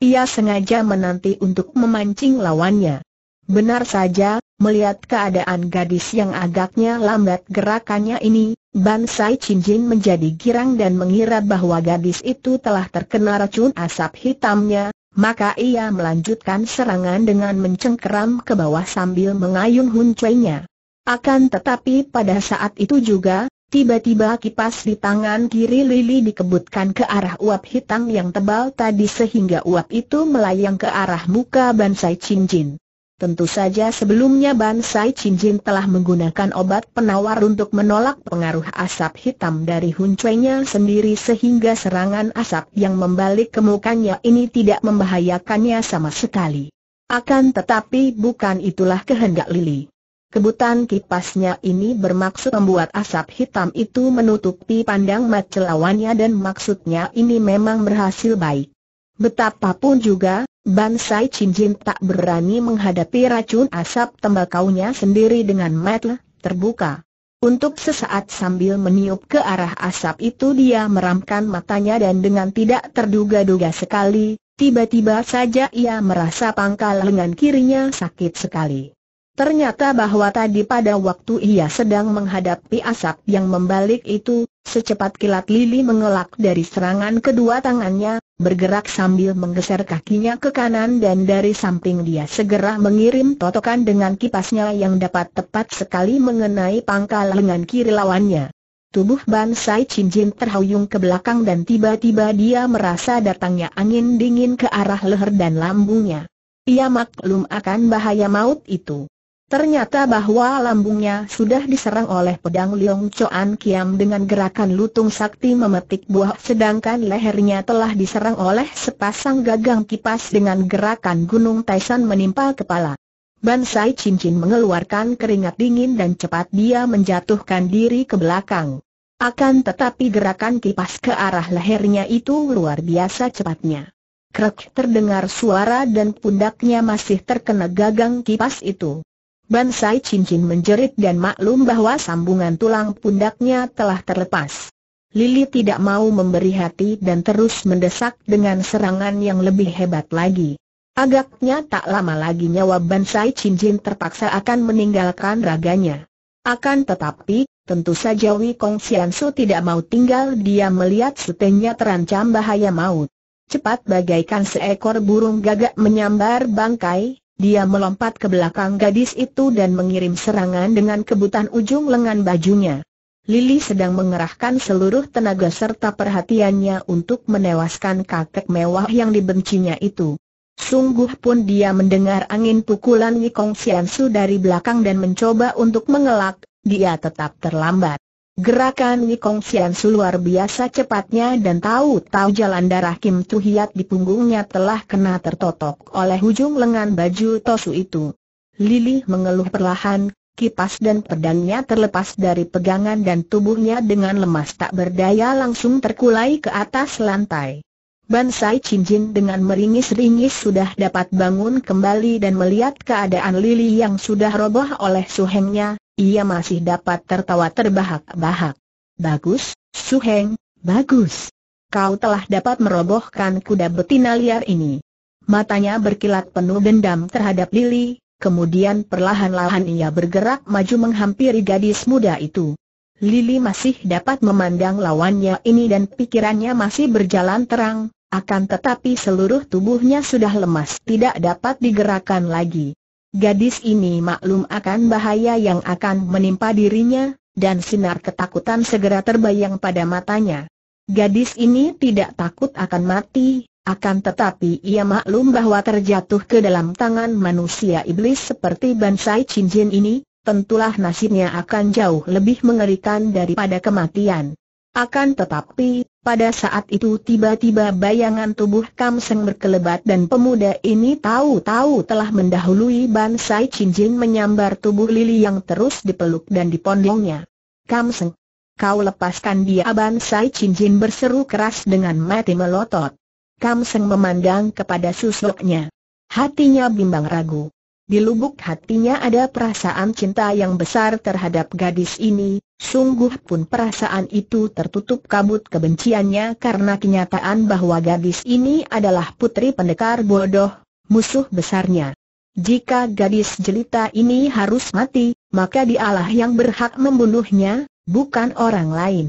Ia sengaja menanti untuk memancing lawannya. Benar saja, melihat keadaan gadis yang agaknya lambat gerakannya ini, Bansai Cincin menjadi girang dan mengira bahwa gadis itu telah terkena racun asap hitamnya, maka ia melanjutkan serangan dengan mencengkeram ke bawah sambil mengayun huncuenya. Akan tetapi pada saat itu juga, Tiba-tiba kipas di tangan kiri Lili dikebutkan ke arah uap hitam yang tebal tadi sehingga uap itu melayang ke arah muka Bansai Cincin. Tentu saja sebelumnya Bansai Cincin telah menggunakan obat penawar untuk menolak pengaruh asap hitam dari huncuenya sendiri sehingga serangan asap yang membalik ke mukanya ini tidak membahayakannya sama sekali. Akan tetapi bukan itulah kehendak Lili. Kebutan kipasnya ini bermaksud membuat asap hitam itu menutupi pandang mata lawannya dan maksudnya ini memang berhasil baik. Betapapun juga, Bansai Cincin tak berani menghadapi racun asap tembakaunya sendiri dengan mata terbuka. Untuk sesaat sambil meniup ke arah asap itu dia meramkan matanya dan dengan tidak terduga-duga sekali, tiba-tiba saja ia merasa pangkal lengan kirinya sakit sekali. Ternyata bahwa tadi pada waktu ia sedang menghadapi asap yang membalik itu, secepat kilat Lili mengelak dari serangan kedua tangannya, bergerak sambil menggeser kakinya ke kanan dan dari samping dia segera mengirim totokan dengan kipasnya yang dapat tepat sekali mengenai pangkal lengan kiri lawannya. Tubuh Bansai Cincin terhuyung ke belakang dan tiba-tiba dia merasa datangnya angin dingin ke arah leher dan lambungnya. Ia maklum akan bahaya maut itu. Ternyata bahwa lambungnya sudah diserang oleh pedang Liong Choan Kiam dengan gerakan lutung sakti memetik buah sedangkan lehernya telah diserang oleh sepasang gagang kipas dengan gerakan gunung Taisan menimpa kepala. Bansai cincin mengeluarkan keringat dingin dan cepat dia menjatuhkan diri ke belakang. Akan tetapi gerakan kipas ke arah lehernya itu luar biasa cepatnya. Krek terdengar suara dan pundaknya masih terkena gagang kipas itu. Bansai cincin menjerit dan maklum bahwa sambungan tulang pundaknya telah terlepas. Lili tidak mau memberi hati dan terus mendesak dengan serangan yang lebih hebat lagi. Agaknya tak lama lagi nyawa Bansai cincin terpaksa akan meninggalkan raganya. Akan tetapi, tentu saja Xian Xiansu tidak mau tinggal dia melihat sutenya terancam bahaya maut. Cepat bagaikan seekor burung gagak menyambar bangkai, dia melompat ke belakang gadis itu dan mengirim serangan dengan kebutan ujung lengan bajunya. Lili sedang mengerahkan seluruh tenaga serta perhatiannya untuk menewaskan kakek mewah yang dibencinya itu. Sungguh pun dia mendengar angin pukulan Wikong Siansu dari belakang dan mencoba untuk mengelak, dia tetap terlambat. Gerakan Wikong Xian Su luar biasa cepatnya dan tahu-tahu jalan darah Kim Tu Hiat di punggungnya telah kena tertotok oleh hujung lengan baju Tosu itu. Lili mengeluh perlahan, kipas dan pedangnya terlepas dari pegangan dan tubuhnya dengan lemas tak berdaya langsung terkulai ke atas lantai. Bansai Cincin dengan meringis-ringis sudah dapat bangun kembali dan melihat keadaan Lili yang sudah roboh oleh suhengnya, ia masih dapat tertawa terbahak-bahak. Bagus, Suheng, bagus. Kau telah dapat merobohkan kuda betina liar ini. Matanya berkilat penuh dendam terhadap Lili, kemudian perlahan-lahan ia bergerak maju menghampiri gadis muda itu. Lili masih dapat memandang lawannya ini dan pikirannya masih berjalan terang, akan tetapi seluruh tubuhnya sudah lemas tidak dapat digerakkan lagi. Gadis ini maklum akan bahaya yang akan menimpa dirinya, dan sinar ketakutan segera terbayang pada matanya. Gadis ini tidak takut akan mati, akan tetapi ia maklum bahwa terjatuh ke dalam tangan manusia iblis seperti Bansai Cincin ini, tentulah nasibnya akan jauh lebih mengerikan daripada kematian. Akan tetapi, pada saat itu tiba-tiba bayangan tubuh Kam Seng berkelebat dan pemuda ini tahu-tahu telah mendahului Bansai Jin menyambar tubuh Lili yang terus dipeluk dan dipondongnya. Kam Seng, kau lepaskan dia Bansai Jin berseru keras dengan mati melotot. Kam Seng memandang kepada susuknya. Hatinya bimbang ragu. Di lubuk hatinya ada perasaan cinta yang besar terhadap gadis ini, sungguh pun perasaan itu tertutup kabut kebenciannya karena kenyataan bahwa gadis ini adalah putri pendekar bodoh, musuh besarnya. Jika gadis jelita ini harus mati, maka dialah yang berhak membunuhnya, bukan orang lain.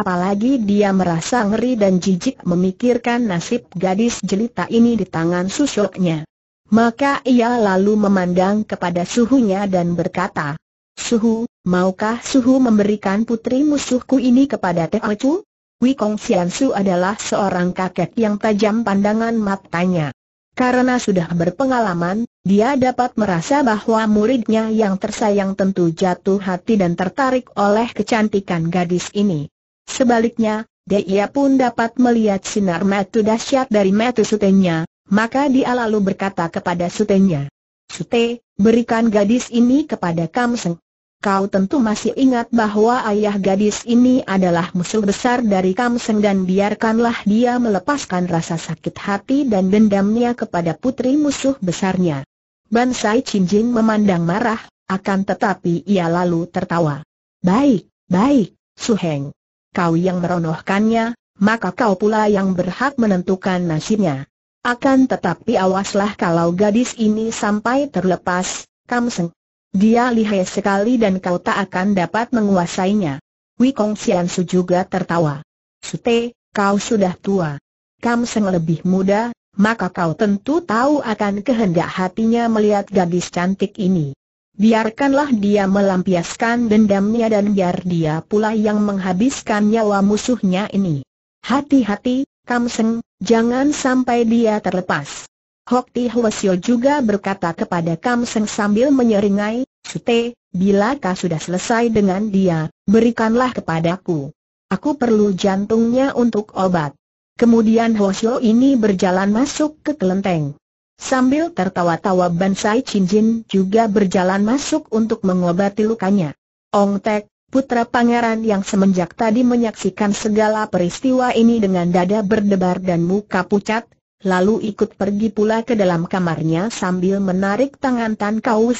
Apalagi dia merasa ngeri dan jijik memikirkan nasib gadis jelita ini di tangan susuknya. Maka ia lalu memandang kepada suhunya dan berkata, Suhu, maukah suhu memberikan putri musuhku ini kepada Teh Ocu? Wikong Xian Su adalah seorang kakek yang tajam pandangan matanya. Karena sudah berpengalaman, dia dapat merasa bahwa muridnya yang tersayang tentu jatuh hati dan tertarik oleh kecantikan gadis ini. Sebaliknya, dia pun dapat melihat sinar metu dahsyat dari metu sutenya, maka dia lalu berkata kepada sutenya, Sute, berikan gadis ini kepada Kamseng. Kau tentu masih ingat bahwa ayah gadis ini adalah musuh besar dari Kamseng dan biarkanlah dia melepaskan rasa sakit hati dan dendamnya kepada putri musuh besarnya. Bansai Jing memandang marah, akan tetapi ia lalu tertawa. Baik, baik, Suheng. Kau yang meronohkannya, maka kau pula yang berhak menentukan nasibnya. Akan tetapi awaslah kalau gadis ini sampai terlepas, Kamseng. Dia lihai sekali dan kau tak akan dapat menguasainya. Wikong Xiansu juga tertawa. Sute, kau sudah tua. Kamseng lebih muda, maka kau tentu tahu akan kehendak hatinya melihat gadis cantik ini. Biarkanlah dia melampiaskan dendamnya dan biar dia pula yang menghabiskan nyawa musuhnya ini. Hati-hati, Kamseng, Jangan sampai dia terlepas. Hok Ti Hwasyo juga berkata kepada Kam Seng sambil menyeringai, Sute, bila kau sudah selesai dengan dia, berikanlah kepadaku. Aku perlu jantungnya untuk obat. Kemudian Hwasyo ini berjalan masuk ke kelenteng. Sambil tertawa-tawa Bansai Chin Jin juga berjalan masuk untuk mengobati lukanya. Ong Tek, Putra pangeran yang semenjak tadi menyaksikan segala peristiwa ini dengan dada berdebar dan muka pucat, lalu ikut pergi pula ke dalam kamarnya sambil menarik tangan Tan Kau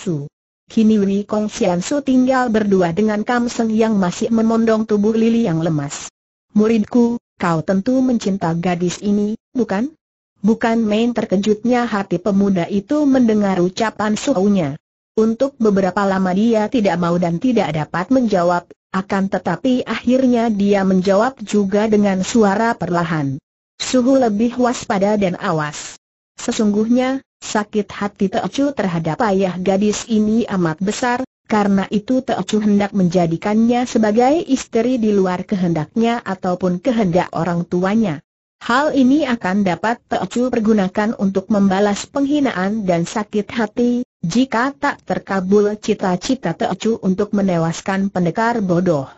Kini Wei Kong Xiansu tinggal berdua dengan Kam Seng yang masih memondong tubuh Lili yang lemas. Muridku, kau tentu mencinta gadis ini, bukan? Bukan main terkejutnya hati pemuda itu mendengar ucapan suhunya. Untuk beberapa lama dia tidak mau dan tidak dapat menjawab, akan tetapi akhirnya dia menjawab juga dengan suara perlahan. Suhu lebih waspada dan awas. Sesungguhnya, sakit hati Teocu terhadap ayah gadis ini amat besar, karena itu Teocu hendak menjadikannya sebagai istri di luar kehendaknya ataupun kehendak orang tuanya. Hal ini akan dapat Teocu pergunakan untuk membalas penghinaan dan sakit hati, jika tak terkabul cita-cita Teocu untuk menewaskan pendekar bodoh.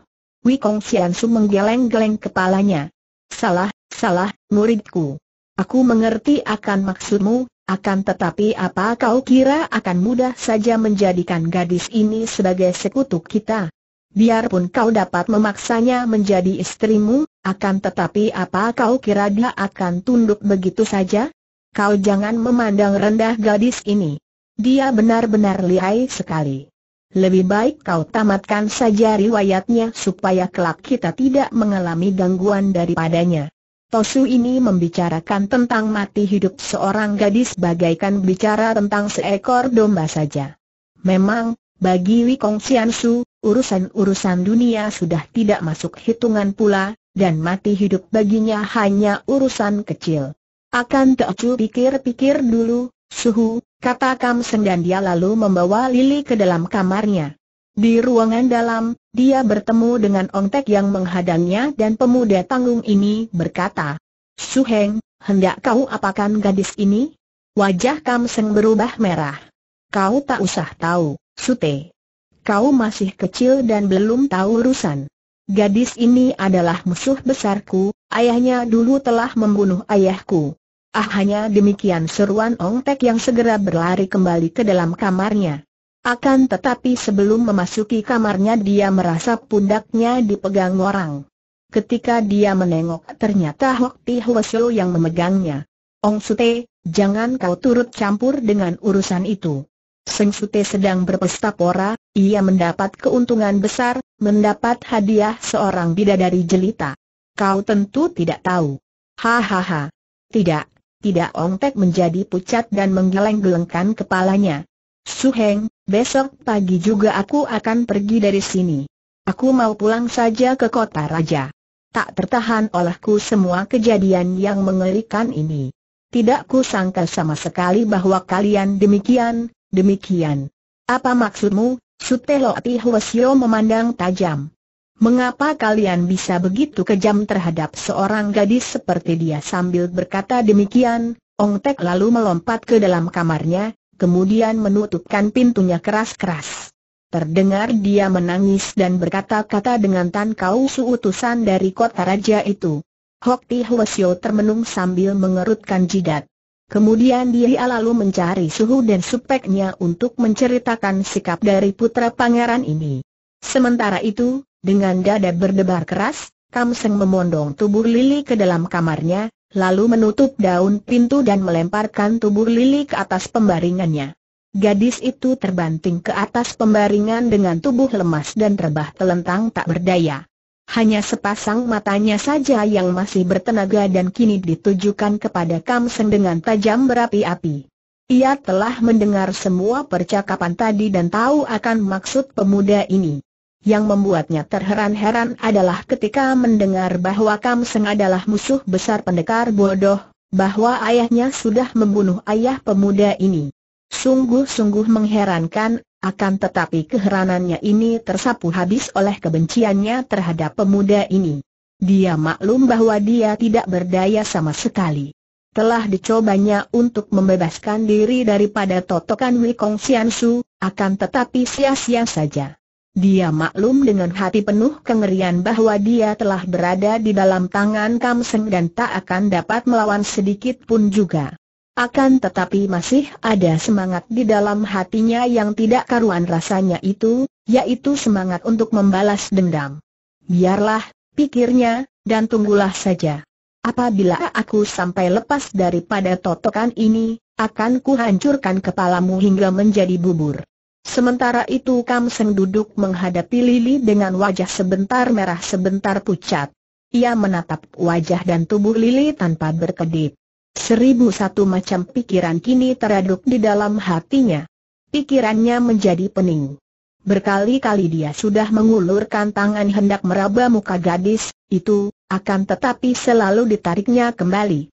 Wikong Xiansu menggeleng-geleng kepalanya. Salah, salah, muridku. Aku mengerti akan maksudmu, akan tetapi apa kau kira akan mudah saja menjadikan gadis ini sebagai sekutu kita? Biarpun kau dapat memaksanya menjadi istrimu, akan tetapi apa kau kira dia akan tunduk begitu saja? Kau jangan memandang rendah gadis ini. Dia benar-benar lihai sekali. Lebih baik kau tamatkan saja riwayatnya supaya kelak kita tidak mengalami gangguan daripadanya. Tosu ini membicarakan tentang mati hidup seorang gadis bagaikan bicara tentang seekor domba saja. Memang, bagi Wikong Xiansu, urusan-urusan dunia sudah tidak masuk hitungan pula, dan mati hidup baginya hanya urusan kecil. Akan Teocu pikir-pikir dulu, Suhu, kata Kam dan dia lalu membawa Lili ke dalam kamarnya. Di ruangan dalam, dia bertemu dengan Ong Tek yang menghadangnya dan pemuda tanggung ini berkata, "Su Heng, hendak kau apakan gadis ini? Wajah Kam Seng berubah merah. Kau tak usah tahu, Sute. Kau masih kecil dan belum tahu urusan. Gadis ini adalah musuh besarku, ayahnya dulu telah membunuh ayahku. Ah hanya demikian seruan Ong Tek yang segera berlari kembali ke dalam kamarnya. Akan tetapi sebelum memasuki kamarnya dia merasa pundaknya dipegang orang. Ketika dia menengok ternyata Hok Ti Hwasyo yang memegangnya. Ong Sute, jangan kau turut campur dengan urusan itu. Seng Sute sedang berpesta pora, ia mendapat keuntungan besar, mendapat hadiah seorang bidadari jelita. Kau tentu tidak tahu. Hahaha. Tidak, tidak ongtek menjadi pucat dan menggeleng-gelengkan kepalanya. Heng, besok pagi juga aku akan pergi dari sini. Aku mau pulang saja ke kota raja. Tak tertahan olehku semua kejadian yang mengerikan ini. Tidak ku sangka sama sekali bahwa kalian demikian, demikian. Apa maksudmu? Sutelo Tihuasyo memandang tajam. Mengapa kalian bisa begitu kejam terhadap seorang gadis seperti dia sambil berkata demikian? Ong Tek lalu melompat ke dalam kamarnya, kemudian menutupkan pintunya keras-keras. Terdengar dia menangis dan berkata-kata dengan tan kau utusan dari kota raja itu. Hok Ti Hwasyo termenung sambil mengerutkan jidat. Kemudian dia lalu mencari suhu dan supeknya untuk menceritakan sikap dari putra pangeran ini. Sementara itu, dengan dada berdebar keras, Kam Seng memondong tubuh Lili ke dalam kamarnya, lalu menutup daun pintu dan melemparkan tubuh Lili ke atas pembaringannya. Gadis itu terbanting ke atas pembaringan dengan tubuh lemas dan rebah telentang tak berdaya. Hanya sepasang matanya saja yang masih bertenaga dan kini ditujukan kepada Kam Seng dengan tajam berapi-api. Ia telah mendengar semua percakapan tadi dan tahu akan maksud pemuda ini. Yang membuatnya terheran-heran adalah ketika mendengar bahwa Kam Seng adalah musuh besar pendekar bodoh, bahwa ayahnya sudah membunuh ayah pemuda ini. Sungguh-sungguh mengherankan, akan tetapi keheranannya ini tersapu habis oleh kebenciannya terhadap pemuda ini. Dia maklum bahwa dia tidak berdaya sama sekali. Telah dicobanya untuk membebaskan diri daripada totokan Wikong Siansu, akan tetapi sia-sia saja. Dia maklum dengan hati penuh kengerian bahwa dia telah berada di dalam tangan Kam Seng dan tak akan dapat melawan sedikit pun juga. Akan tetapi masih ada semangat di dalam hatinya yang tidak karuan rasanya itu, yaitu semangat untuk membalas dendam. Biarlah, pikirnya, dan tunggulah saja. Apabila aku sampai lepas daripada totokan ini, akan kuhancurkan kepalamu hingga menjadi bubur. Sementara itu Kam Seng duduk menghadapi Lili dengan wajah sebentar merah sebentar pucat. Ia menatap wajah dan tubuh Lili tanpa berkedip. Seribu satu macam pikiran kini teraduk di dalam hatinya. Pikirannya menjadi pening. Berkali-kali dia sudah mengulurkan tangan hendak meraba muka gadis itu, akan tetapi selalu ditariknya kembali.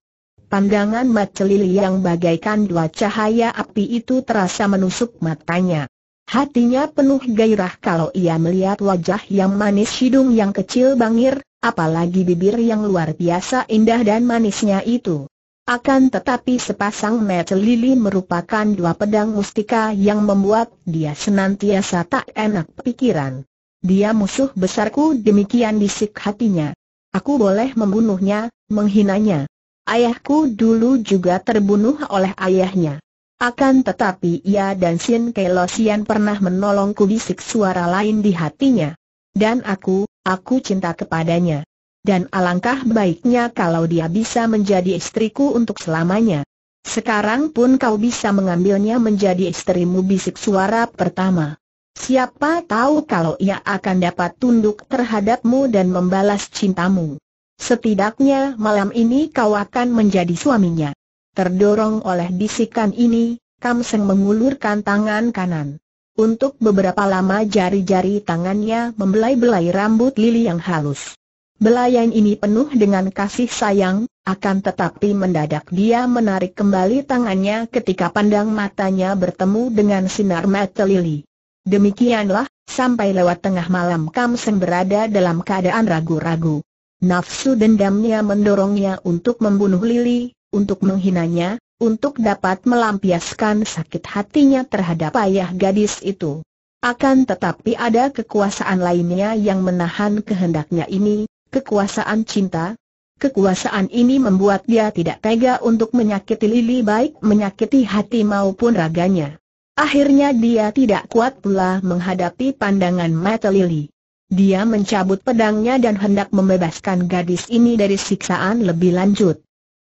Pandangan mat Lili yang bagaikan dua cahaya api itu terasa menusuk matanya. Hatinya penuh gairah kalau ia melihat wajah yang manis hidung yang kecil bangir, apalagi bibir yang luar biasa indah dan manisnya itu. Akan tetapi sepasang mata lili merupakan dua pedang mustika yang membuat dia senantiasa tak enak pikiran. Dia musuh besarku demikian bisik hatinya. Aku boleh membunuhnya, menghinanya. Ayahku dulu juga terbunuh oleh ayahnya. Akan tetapi ia dan Sin Kelosian pernah menolongku bisik suara lain di hatinya. Dan aku, aku cinta kepadanya. Dan alangkah baiknya kalau dia bisa menjadi istriku untuk selamanya. Sekarang pun kau bisa mengambilnya menjadi istrimu bisik suara pertama. Siapa tahu kalau ia akan dapat tunduk terhadapmu dan membalas cintamu. Setidaknya malam ini kau akan menjadi suaminya. Terdorong oleh bisikan ini, Kam Seng mengulurkan tangan kanan. Untuk beberapa lama jari-jari tangannya membelai-belai rambut Lili yang halus. Belayan ini penuh dengan kasih sayang, akan tetapi mendadak dia menarik kembali tangannya ketika pandang matanya bertemu dengan sinar mata Lili. Demikianlah, sampai lewat tengah malam Kam Seng berada dalam keadaan ragu-ragu. Nafsu dendamnya mendorongnya untuk membunuh Lili, untuk menghinanya, untuk dapat melampiaskan sakit hatinya terhadap ayah gadis itu. Akan tetapi ada kekuasaan lainnya yang menahan kehendaknya ini, kekuasaan cinta. Kekuasaan ini membuat dia tidak tega untuk menyakiti Lili baik menyakiti hati maupun raganya. Akhirnya dia tidak kuat pula menghadapi pandangan mata Lili. Dia mencabut pedangnya dan hendak membebaskan gadis ini dari siksaan lebih lanjut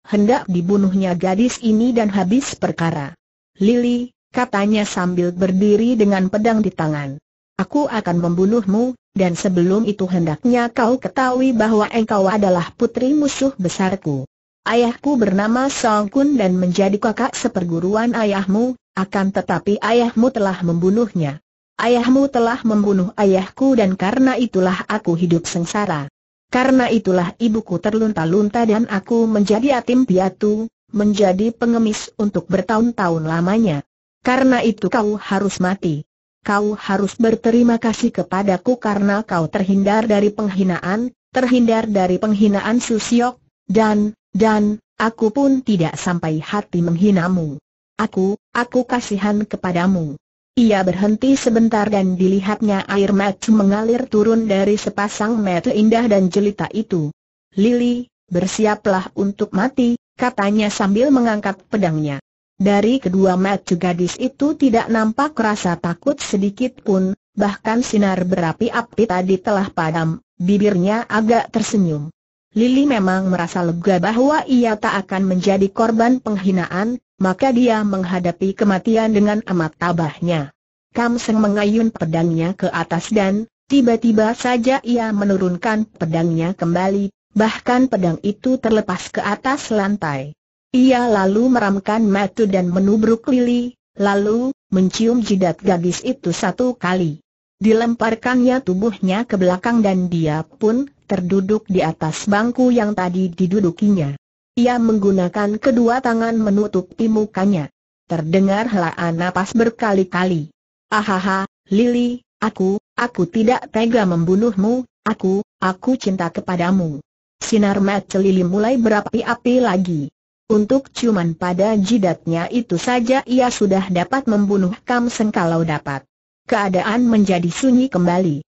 hendak dibunuhnya gadis ini dan habis perkara. Lili, katanya sambil berdiri dengan pedang di tangan. Aku akan membunuhmu, dan sebelum itu hendaknya kau ketahui bahwa engkau adalah putri musuh besarku. Ayahku bernama Song Kun dan menjadi kakak seperguruan ayahmu, akan tetapi ayahmu telah membunuhnya. Ayahmu telah membunuh ayahku dan karena itulah aku hidup sengsara. Karena itulah ibuku terlunta-lunta dan aku menjadi atim piatu, menjadi pengemis untuk bertahun-tahun lamanya. Karena itu kau harus mati. Kau harus berterima kasih kepadaku karena kau terhindar dari penghinaan, terhindar dari penghinaan Susiok, dan, dan, aku pun tidak sampai hati menghinamu. Aku, aku kasihan kepadamu. Ia berhenti sebentar dan dilihatnya air macu mengalir turun dari sepasang mata indah dan jelita itu. Lili, bersiaplah untuk mati, katanya sambil mengangkat pedangnya. Dari kedua mata gadis itu tidak nampak rasa takut sedikit pun, bahkan sinar berapi-api tadi telah padam, bibirnya agak tersenyum. Lili memang merasa lega bahwa ia tak akan menjadi korban penghinaan, maka dia menghadapi kematian dengan amat tabahnya. Kam Seng mengayun pedangnya ke atas dan, tiba-tiba saja ia menurunkan pedangnya kembali, bahkan pedang itu terlepas ke atas lantai. Ia lalu meramkan matu dan menubruk lili, lalu, mencium jidat gadis itu satu kali. Dilemparkannya tubuhnya ke belakang dan dia pun, terduduk di atas bangku yang tadi didudukinya. Ia menggunakan kedua tangan menutupi mukanya. Terdengar helaan napas berkali-kali. Ahaha, Lili, aku, aku tidak tega membunuhmu, aku, aku cinta kepadamu. Sinar mata Lili mulai berapi-api lagi. Untuk cuman pada jidatnya itu saja ia sudah dapat membunuh Kam Sengkalau dapat. Keadaan menjadi sunyi kembali.